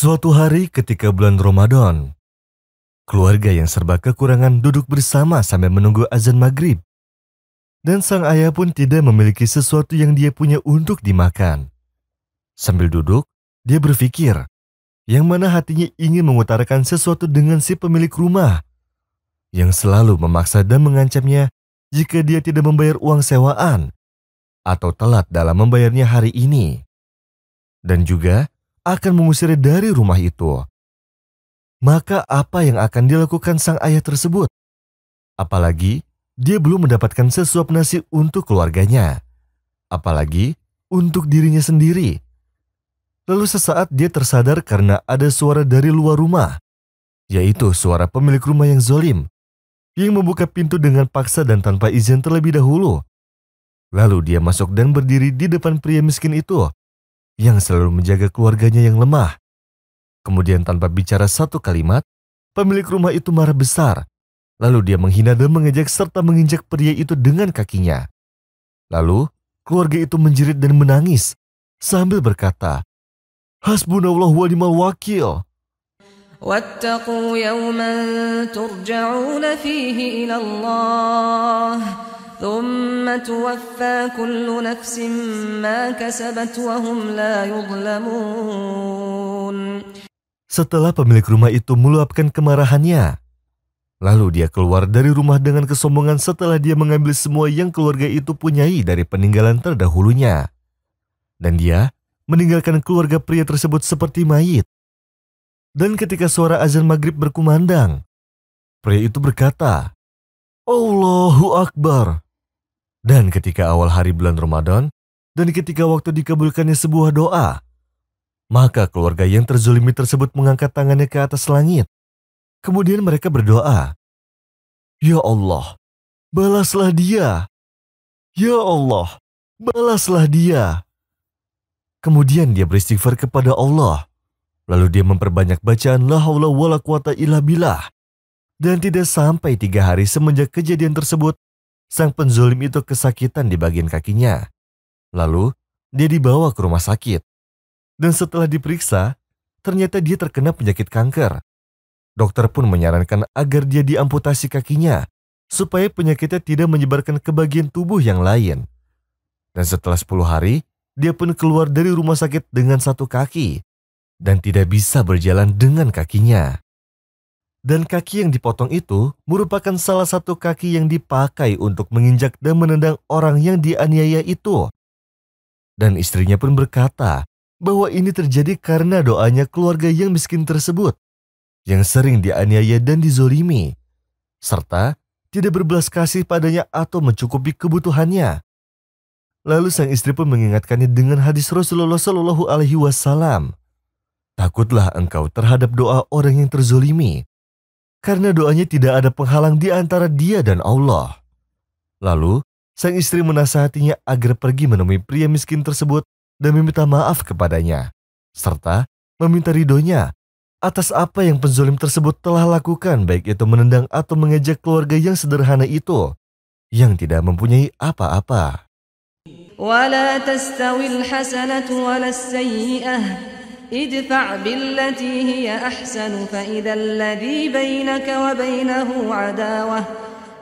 Suatu hari ketika bulan Ramadan, keluarga yang serba kekurangan duduk bersama sambil menunggu azan maghrib. Dan sang ayah pun tidak memiliki sesuatu yang dia punya untuk dimakan. Sambil duduk, dia berpikir, yang mana hatinya ingin mengutarakan sesuatu dengan si pemilik rumah, yang selalu memaksa dan mengancamnya jika dia tidak membayar uang sewaan atau telat dalam membayarnya hari ini. Dan juga akan mengusirnya dari rumah itu. Maka apa yang akan dilakukan sang ayah tersebut? Apalagi dia belum mendapatkan sesuap nasi untuk keluarganya. Apalagi untuk dirinya sendiri. Lalu sesaat dia tersadar karena ada suara dari luar rumah, yaitu suara pemilik rumah yang zolim, yang membuka pintu dengan paksa dan tanpa izin terlebih dahulu. Lalu dia masuk dan berdiri di depan pria miskin itu, yang selalu menjaga keluarganya yang lemah. Kemudian tanpa bicara satu kalimat, pemilik rumah itu marah besar. Lalu dia menghina dan mengejek serta menginjak pria itu dengan kakinya. Lalu, keluarga itu menjerit dan menangis sambil berkata, Hasbunallah wa ni'mal wakil. ثم توفى كل نفس ما كسبت وهم لا يظلمون Setelah pemilik rumah itu meluapkan kemarahannya, lalu dia keluar dari rumah dengan kesombongan setelah dia mengambil semua yang keluarga itu punyai dari peninggalan terdahulunya. Dan dia meninggalkan keluarga pria tersebut seperti mayit. Dan ketika suara azan maghrib berkumandang, pria itu berkata, Allahu Akbar dan ketika awal hari bulan Ramadan, dan ketika waktu dikabulkannya sebuah doa, maka keluarga yang terzolimi tersebut mengangkat tangannya ke atas langit. Kemudian mereka berdoa, Ya Allah, balaslah dia. Ya Allah, balaslah dia. Kemudian dia beristighfar kepada Allah. Lalu dia memperbanyak bacaan la haula wala quwata illa billah. Dan tidak sampai tiga hari semenjak kejadian tersebut, sang penzolim itu kesakitan di bagian kakinya. Lalu, dia dibawa ke rumah sakit. Dan setelah diperiksa, ternyata dia terkena penyakit kanker. Dokter pun menyarankan agar dia diamputasi kakinya, supaya penyakitnya tidak menyebarkan ke bagian tubuh yang lain. Dan setelah 10 hari, dia pun keluar dari rumah sakit dengan satu kaki dan tidak bisa berjalan dengan kakinya. Dan kaki yang dipotong itu merupakan salah satu kaki yang dipakai untuk menginjak dan menendang orang yang dianiaya itu. Dan istrinya pun berkata bahwa ini terjadi karena doanya keluarga yang miskin tersebut, yang sering dianiaya dan dizolimi, serta tidak berbelas kasih padanya atau mencukupi kebutuhannya. Lalu sang istri pun mengingatkannya dengan hadis Rasulullah Shallallahu Alaihi Wasallam. Takutlah engkau terhadap doa orang yang terzolimi, karena doanya tidak ada penghalang di antara dia dan Allah. Lalu, sang istri menasihatinya agar pergi menemui pria miskin tersebut dan meminta maaf kepadanya, serta meminta ridhonya atas apa yang penzolim tersebut telah lakukan baik itu menendang atau mengejek keluarga yang sederhana itu yang tidak mempunyai apa-apa. ادفع بالتي هي أحسن فإذا الذي بينك وبينه عداوة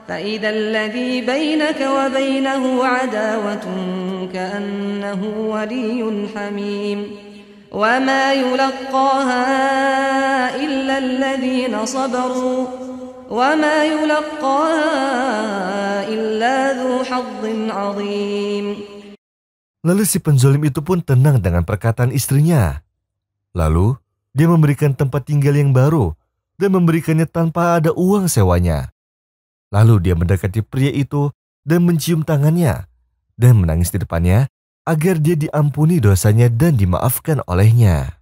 فإذا الذي بينك وبينه عداوة كأنه ولي حميم وما يلقاها إلا الذين صبروا وما يلقاها إلا ذو حظ عظيم Lalu si penzolim itu pun tenang dengan perkataan istrinya. Lalu, dia memberikan tempat tinggal yang baru dan memberikannya tanpa ada uang sewanya. Lalu dia mendekati pria itu dan mencium tangannya dan menangis di depannya agar dia diampuni dosanya dan dimaafkan olehnya.